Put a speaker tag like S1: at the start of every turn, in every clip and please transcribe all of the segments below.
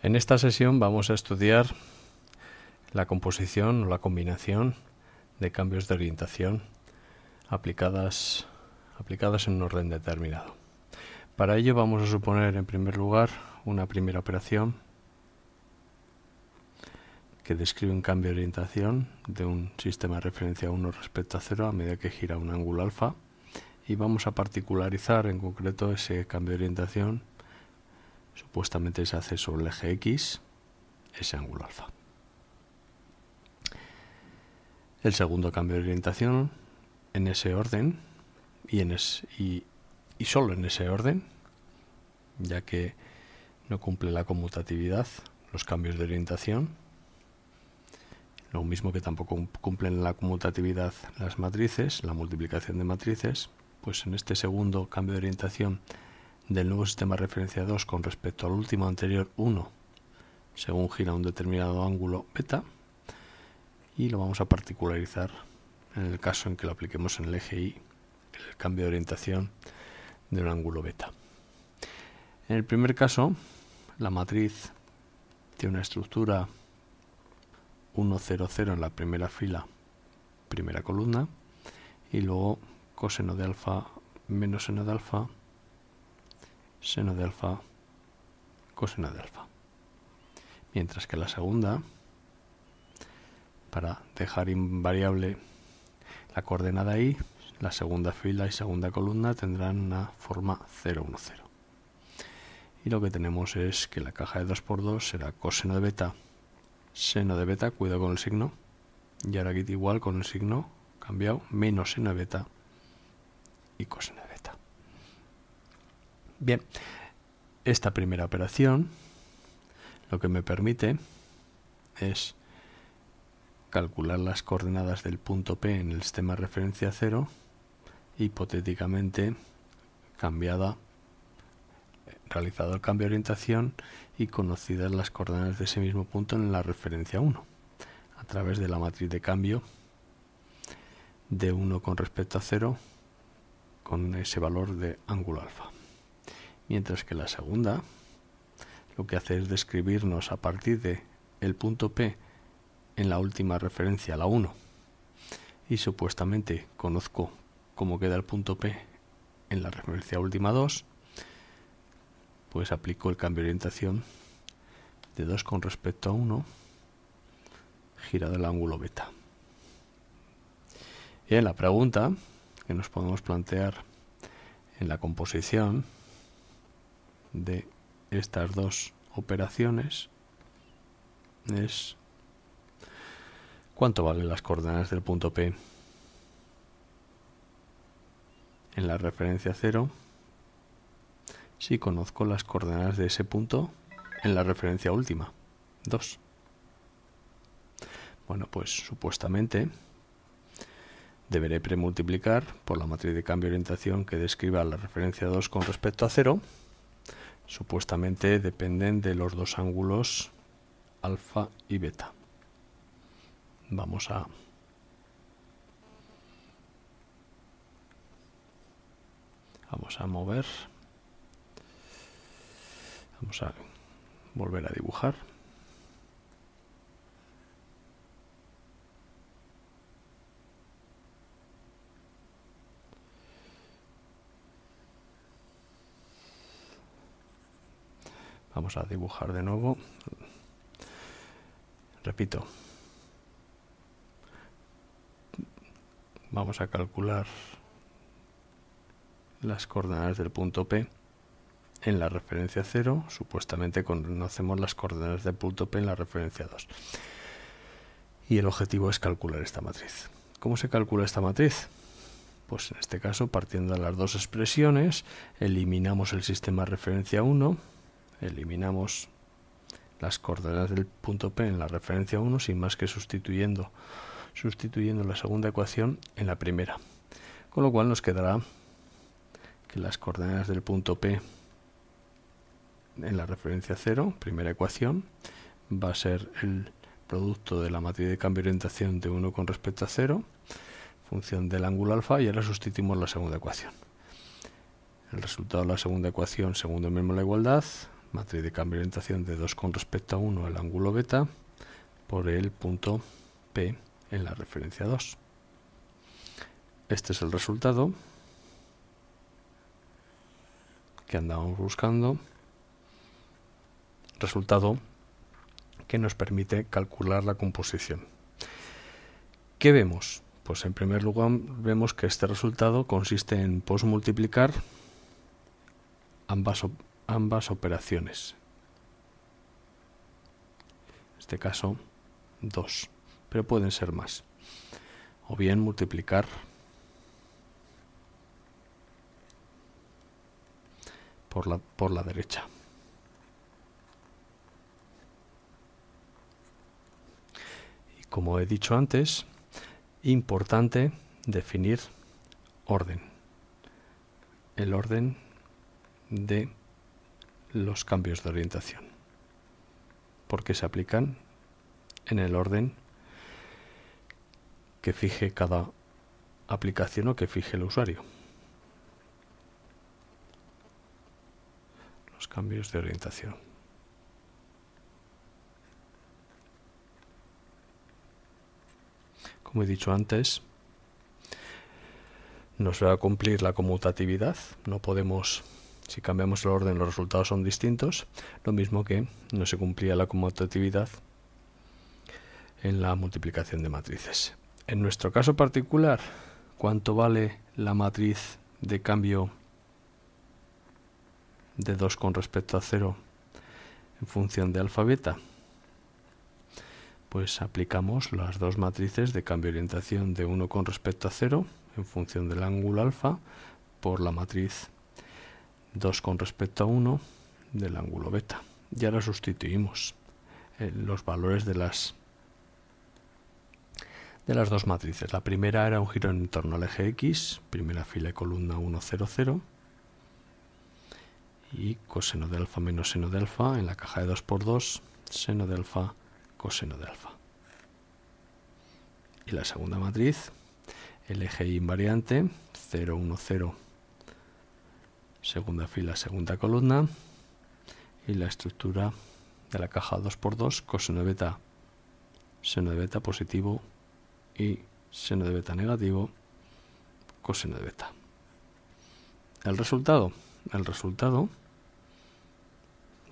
S1: En esta sesión vamos a estudiar la composición o la combinación de cambios de orientación aplicadas, en un orden determinado. Para ello vamos a suponer en primer lugar una primera operación que describe un cambio de orientación de un sistema de referencia 1 respecto a 0 a medida que gira un ángulo alfa y vamos a particularizar en concreto ese cambio de orientación supuestamente se hace sobre el eje X, ese ángulo alfa. El segundo cambio de orientación en ese orden y, solo en ese orden, ya que no cumple la conmutatividad, los cambios de orientación, lo mismo que tampoco cumplen la conmutatividad las matrices, la multiplicación de matrices, pues en este segundo cambio de orientación del nuevo sistema de referencia 2 con respecto al último anterior 1 según gira un determinado ángulo beta y lo vamos a particularizar en el caso en que lo apliquemos en el eje Y el cambio de orientación de un ángulo beta. En el primer caso la matriz tiene una estructura 1, 0, 0 en la primera fila, primera columna y luego coseno de alfa menos seno de alfa seno de alfa, coseno de alfa. Mientras que la segunda, para dejar invariable la coordenada y, la segunda fila y segunda columna tendrán una forma 0, 1, 0. Y lo que tenemos es que la caja de 2 por 2 será coseno de beta, seno de beta, cuidado con el signo, y ahora aquí igual con el signo cambiado, menos seno de beta y coseno de beta. Bien, esta primera operación lo que me permite es calcular las coordenadas del punto P en el sistema de referencia 0, hipotéticamente cambiada, realizado el cambio de orientación y conocidas las coordenadas de ese mismo punto en la referencia 1, a través de la matriz de cambio de 1 con respecto a 0 con ese valor de ángulo alfa mientras que la segunda lo que hace es describirnos a partir de el punto P en la última referencia, la 1, y supuestamente conozco cómo queda el punto P en la referencia última 2, pues aplico el cambio de orientación de 2 con respecto a 1 girado el ángulo beta. en la pregunta que nos podemos plantear en la composición de estas dos operaciones es cuánto valen las coordenadas del punto P en la referencia 0 si conozco las coordenadas de ese punto en la referencia última 2 bueno pues supuestamente deberé premultiplicar por la matriz de cambio de orientación que describa la referencia 2 con respecto a 0 supuestamente dependen de los dos ángulos alfa y beta. Vamos a Vamos a mover. Vamos a volver a dibujar. a dibujar de nuevo repito vamos a calcular las coordenadas del punto P en la referencia 0, supuestamente conocemos las coordenadas del punto P en la referencia 2. Y el objetivo es calcular esta matriz. ¿Cómo se calcula esta matriz? Pues en este caso, partiendo de las dos expresiones, eliminamos el sistema referencia 1 eliminamos las coordenadas del punto P en la referencia 1 sin más que sustituyendo, sustituyendo la segunda ecuación en la primera. Con lo cual nos quedará que las coordenadas del punto P en la referencia 0, primera ecuación, va a ser el producto de la matriz de cambio de orientación de 1 con respecto a 0, función del ángulo alfa, y ahora sustituimos la segunda ecuación. El resultado de la segunda ecuación, segundo mismo la igualdad, matriz de cambio de orientación de 2 con respecto a 1 al ángulo beta por el punto P en la referencia 2. Este es el resultado que andamos buscando, resultado que nos permite calcular la composición. ¿Qué vemos? Pues en primer lugar vemos que este resultado consiste en posmultiplicar ambas ambas operaciones. En este caso, dos pero pueden ser más. O bien multiplicar por la, por la derecha. Y como he dicho antes, importante definir orden. El orden de los cambios de orientación, porque se aplican en el orden que fije cada aplicación o que fije el usuario. Los cambios de orientación. Como he dicho antes, nos va a cumplir la conmutatividad, no podemos si cambiamos el orden los resultados son distintos, lo mismo que no se cumplía la conmutatividad en la multiplicación de matrices. En nuestro caso particular, ¿cuánto vale la matriz de cambio de 2 con respecto a 0 en función de alfa beta? Pues aplicamos las dos matrices de cambio de orientación de 1 con respecto a 0 en función del ángulo alfa por la matriz 2 con respecto a 1 del ángulo beta. Y ahora sustituimos eh, los valores de las, de las dos matrices. La primera era un giro en torno al eje X, primera fila y columna 1, 0, 0. Y coseno de alfa menos seno de alfa en la caja de 2 por 2, seno de alfa, coseno de alfa. Y la segunda matriz, el eje invariante, 0, 1, 0, segunda fila, segunda columna y la estructura de la caja 2x2 coseno de beta, seno de beta positivo y seno de beta negativo, coseno de beta. El resultado, el resultado,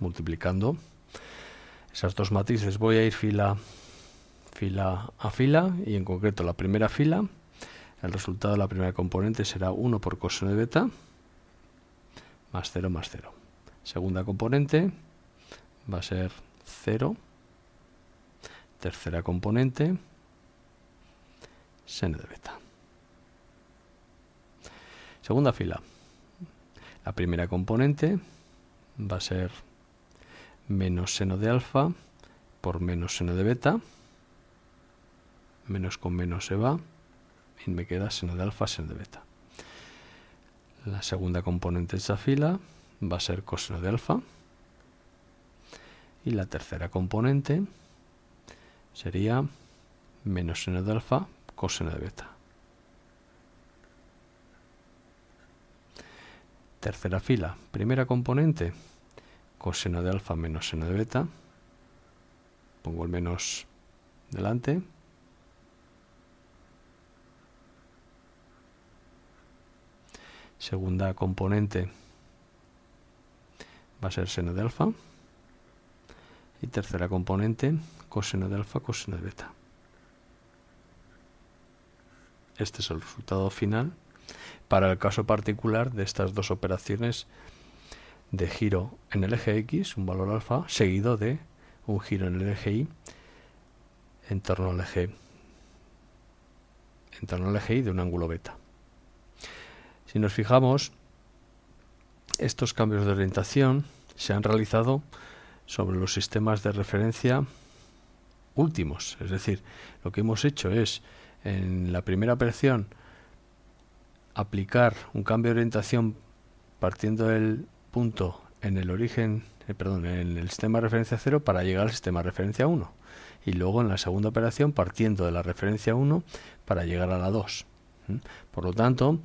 S1: multiplicando esas dos matrices, voy a ir fila, fila a fila y en concreto la primera fila, el resultado de la primera componente será 1 por coseno de beta, más 0 más 0. Segunda componente va a ser 0. Tercera componente, seno de beta. Segunda fila. La primera componente va a ser menos seno de alfa por menos seno de beta. Menos con menos se va y me queda seno de alfa, seno de beta. La segunda componente de esa fila va a ser coseno de alfa. Y la tercera componente sería menos seno de alfa coseno de beta. Tercera fila, primera componente, coseno de alfa menos seno de beta. Pongo el menos delante. segunda componente va a ser seno de alfa y tercera componente coseno de alfa coseno de beta este es el resultado final para el caso particular de estas dos operaciones de giro en el eje X, un valor alfa, seguido de un giro en el eje Y en torno al eje, en torno al eje Y de un ángulo beta y nos fijamos, estos cambios de orientación se han realizado sobre los sistemas de referencia últimos. Es decir, lo que hemos hecho es, en la primera operación, aplicar un cambio de orientación partiendo del punto en el origen, eh, perdón, en el sistema de referencia 0 para llegar al sistema de referencia 1. Y luego en la segunda operación partiendo de la referencia 1 para llegar a la 2. Por lo tanto,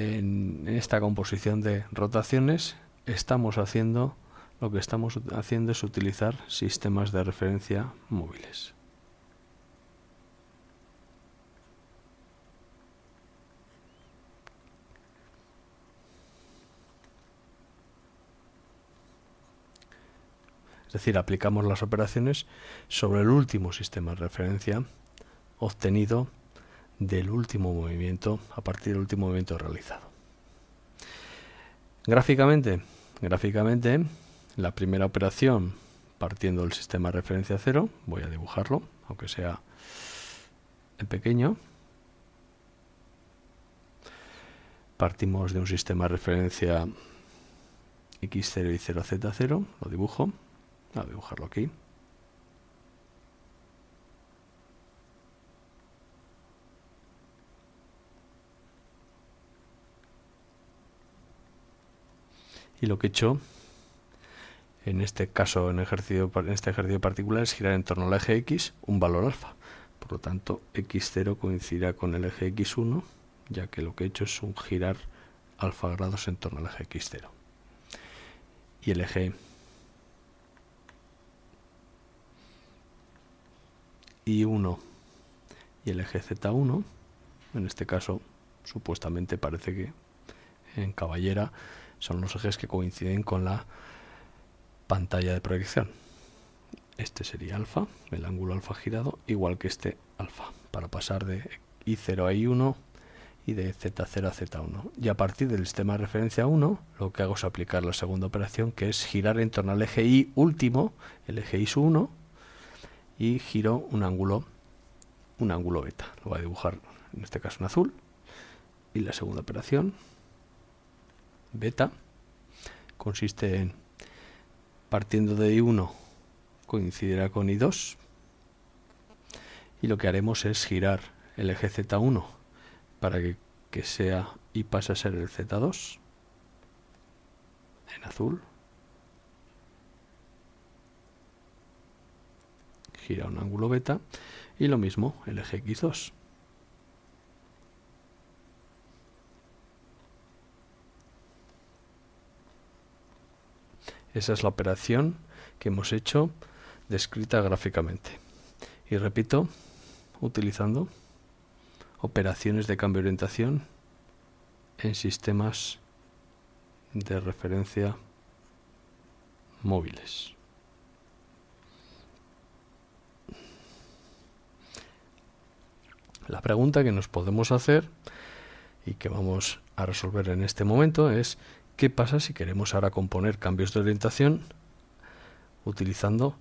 S1: en esta composición de rotaciones estamos haciendo lo que estamos haciendo es utilizar sistemas de referencia móviles. Es decir, aplicamos las operaciones sobre el último sistema de referencia obtenido del último movimiento, a partir del último movimiento realizado. Gráficamente, gráficamente, la primera operación partiendo del sistema de referencia 0, voy a dibujarlo, aunque sea en pequeño. Partimos de un sistema de referencia x0 y 0z0, lo dibujo, voy a dibujarlo aquí, lo que he hecho en este caso, en, en este ejercicio particular, es girar en torno al eje X un valor alfa. Por lo tanto, X0 coincidirá con el eje X1, ya que lo que he hecho es un girar alfa grados en torno al eje X0. Y el eje Y1 y el eje Z1, en este caso, supuestamente parece que en caballera, son los ejes que coinciden con la pantalla de proyección. Este sería alfa, el ángulo alfa girado, igual que este alfa, para pasar de I0 a I1 y de Z0 a Z1. Y a partir del sistema de referencia 1, lo que hago es aplicar la segunda operación, que es girar en torno al eje I último, el eje I1, y giro un ángulo, un ángulo beta. Lo voy a dibujar, en este caso en azul. Y la segunda operación beta consiste en partiendo de I1 coincidirá con I2 y lo que haremos es girar el eje Z1 para que, que sea y pase a ser el Z2 en azul gira un ángulo beta y lo mismo el eje X2 Esa es la operación que hemos hecho descrita gráficamente. Y repito, utilizando operaciones de cambio de orientación en sistemas de referencia móviles. La pregunta que nos podemos hacer y que vamos a resolver en este momento es ¿Qué pasa si queremos ahora componer cambios de orientación utilizando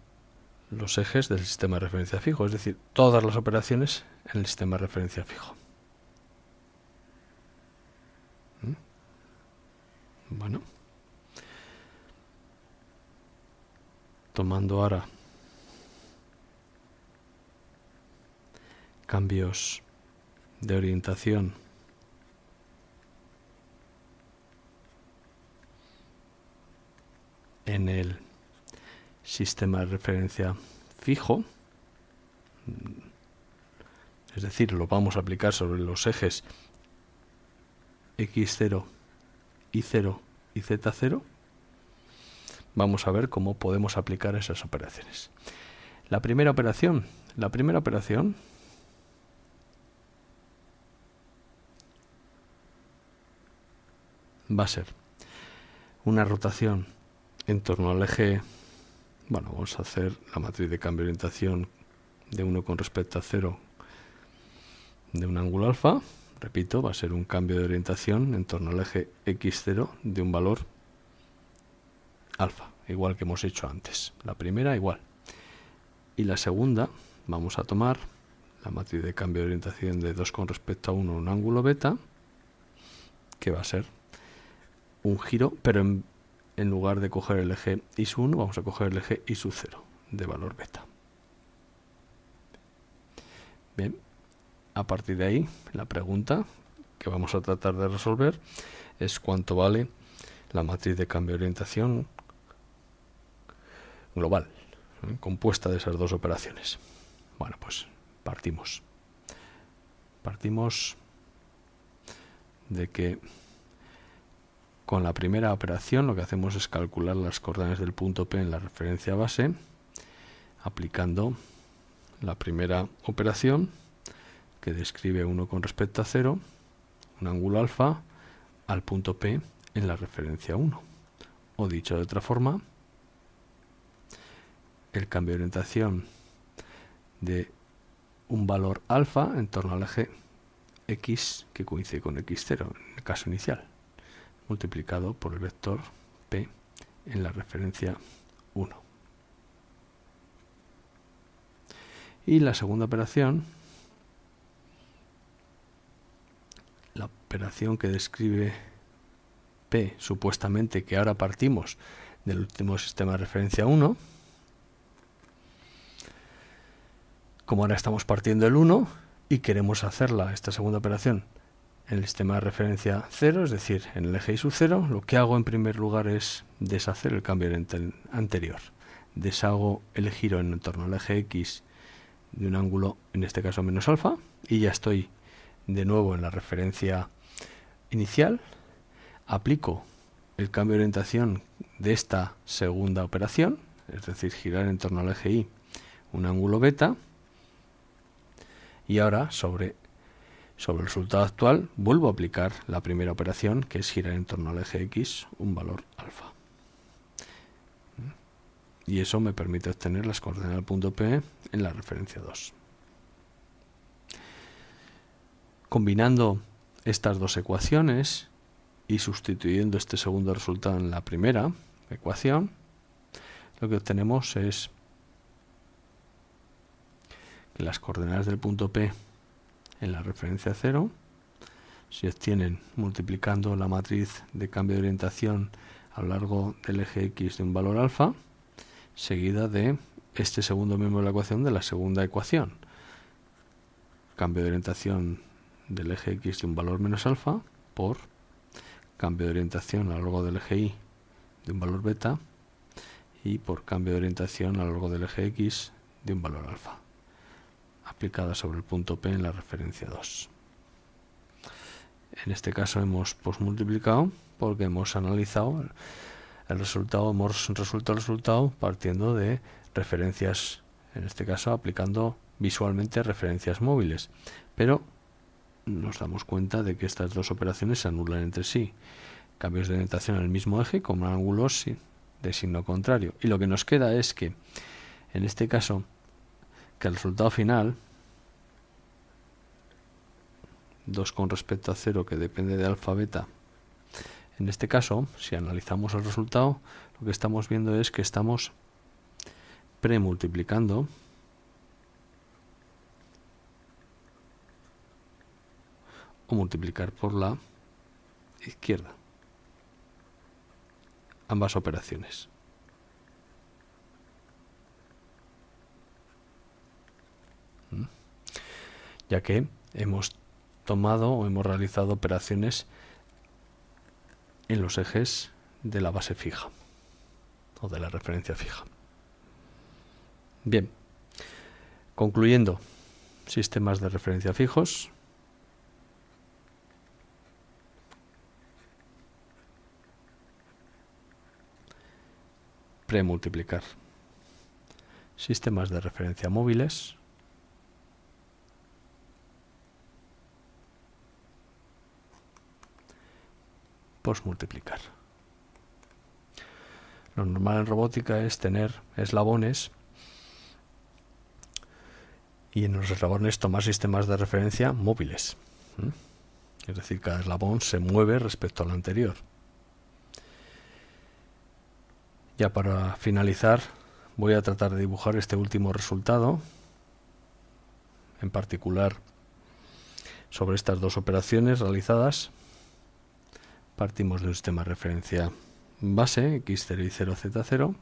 S1: los ejes del sistema de referencia fijo? Es decir, todas las operaciones en el sistema de referencia fijo. ¿Mm? Bueno. Tomando ahora cambios de orientación en el sistema de referencia fijo, es decir, lo vamos a aplicar sobre los ejes x0, y0 y z0, vamos a ver cómo podemos aplicar esas operaciones. La primera operación, la primera operación va a ser una rotación en torno al eje, bueno, vamos a hacer la matriz de cambio de orientación de 1 con respecto a 0 de un ángulo alfa, repito, va a ser un cambio de orientación en torno al eje x0 de un valor alfa, igual que hemos hecho antes. La primera igual. Y la segunda, vamos a tomar la matriz de cambio de orientación de 2 con respecto a 1 un ángulo beta, que va a ser un giro, pero en en lugar de coger el eje i 1 vamos a coger el eje i 0 de valor beta. Bien, a partir de ahí, la pregunta que vamos a tratar de resolver es cuánto vale la matriz de cambio de orientación global, compuesta de esas dos operaciones. Bueno, pues partimos. Partimos de que con la primera operación lo que hacemos es calcular las coordenadas del punto P en la referencia base, aplicando la primera operación que describe 1 con respecto a 0, un ángulo alfa, al punto P en la referencia 1. O dicho de otra forma, el cambio de orientación de un valor alfa en torno al eje x que coincide con x0 en el caso inicial multiplicado por el vector P en la referencia 1. Y la segunda operación, la operación que describe P, supuestamente que ahora partimos del último sistema de referencia 1, como ahora estamos partiendo el 1 y queremos hacerla, esta segunda operación, en el sistema de referencia 0, es decir, en el eje su 0 lo que hago en primer lugar es deshacer el cambio anterior. Deshago el giro en torno al eje X de un ángulo, en este caso menos alfa, y ya estoy de nuevo en la referencia inicial. Aplico el cambio de orientación de esta segunda operación, es decir, girar en torno al eje Y un ángulo beta, y ahora sobre sobre el resultado actual, vuelvo a aplicar la primera operación, que es girar en torno al eje X un valor alfa. ¿Mm? Y eso me permite obtener las coordenadas del punto P en la referencia 2. Combinando estas dos ecuaciones y sustituyendo este segundo resultado en la primera ecuación, lo que obtenemos es que las coordenadas del punto P en la referencia 0 se obtienen multiplicando la matriz de cambio de orientación a lo largo del eje X de un valor alfa, seguida de este segundo miembro de la ecuación de la segunda ecuación. Cambio de orientación del eje X de un valor menos alfa por cambio de orientación a lo largo del eje Y de un valor beta y por cambio de orientación a lo largo del eje X de un valor alfa aplicada sobre el punto P en la referencia 2. En este caso hemos posmultiplicado porque hemos analizado el resultado, hemos resuelto el resultado partiendo de referencias, en este caso aplicando visualmente referencias móviles. Pero nos damos cuenta de que estas dos operaciones se anulan entre sí. Cambios de orientación en el mismo eje con ángulos de signo contrario. Y lo que nos queda es que, en este caso, el resultado final 2 con respecto a 0 que depende de alfa beta en este caso si analizamos el resultado lo que estamos viendo es que estamos premultiplicando o multiplicar por la izquierda ambas operaciones ya que hemos tomado o hemos realizado operaciones en los ejes de la base fija o de la referencia fija. Bien, concluyendo, sistemas de referencia fijos. Premultiplicar. Sistemas de referencia móviles. multiplicar Lo normal en robótica es tener eslabones y en los eslabones tomar sistemas de referencia móviles. Es decir, cada eslabón se mueve respecto al anterior. Ya para finalizar, voy a tratar de dibujar este último resultado, en particular sobre estas dos operaciones realizadas Partimos de un sistema de referencia base, X0 y 0Z0.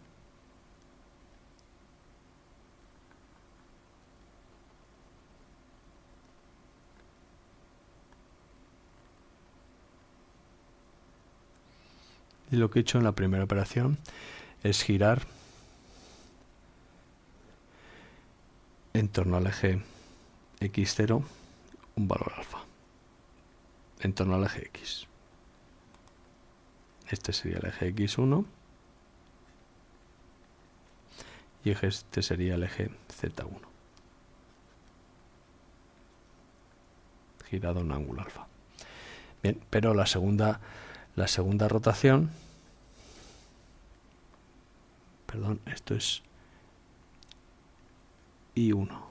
S1: Y lo que he hecho en la primera operación es girar en torno al eje x0 un valor alfa en torno al eje x. Este sería el eje X1. Y este sería el eje Z1. Girado en ángulo alfa. Bien, pero la segunda, la segunda rotación... Perdón, esto es y 1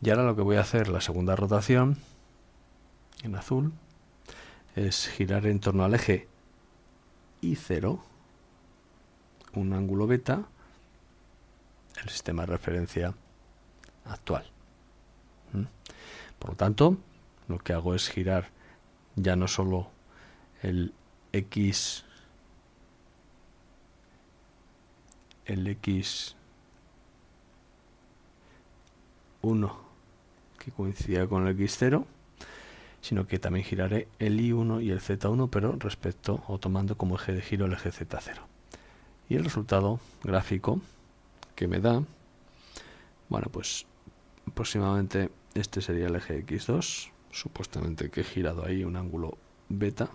S1: Y ahora lo que voy a hacer, la segunda rotación, en azul, es girar en torno al eje y0, un ángulo beta, el sistema de referencia actual. ¿Mm? Por lo tanto, lo que hago es girar ya no solo el x el x 1 que coincida con el x0 sino que también giraré el I1 y el Z1, pero respecto o tomando como eje de giro el eje Z0. Y el resultado gráfico que me da, bueno, pues aproximadamente este sería el eje X2, supuestamente que he girado ahí un ángulo beta.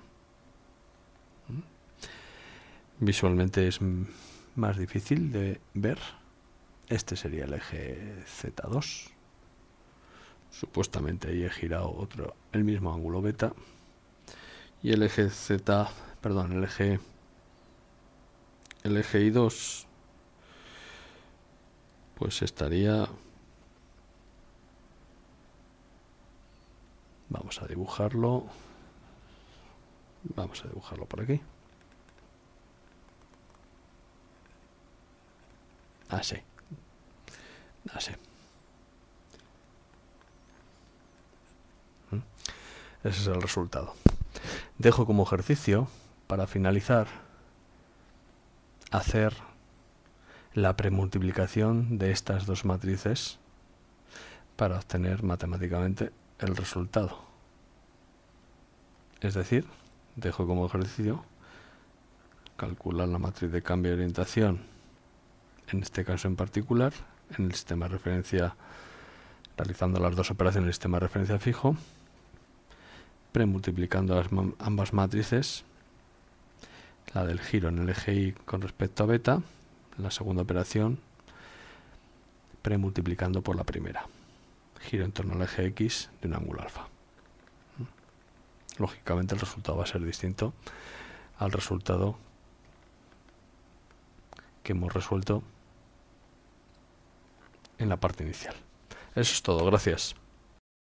S1: Mm. Visualmente es más difícil de ver. Este sería el eje Z2 supuestamente ahí he girado otro el mismo ángulo beta y el eje z perdón el eje el eje i2 pues estaría vamos a dibujarlo vamos a dibujarlo por aquí así ah, así ah, Ese es el resultado. Dejo como ejercicio, para finalizar, hacer la premultiplicación de estas dos matrices para obtener matemáticamente el resultado. Es decir, dejo como ejercicio calcular la matriz de cambio de orientación, en este caso en particular, en el sistema de referencia, realizando las dos operaciones en el sistema de referencia fijo, premultiplicando ambas matrices, la del giro en el eje Y con respecto a beta, la segunda operación, premultiplicando por la primera, giro en torno al eje X de un ángulo alfa. Lógicamente el resultado va a ser distinto al resultado que hemos resuelto en la parte inicial. Eso es todo, gracias.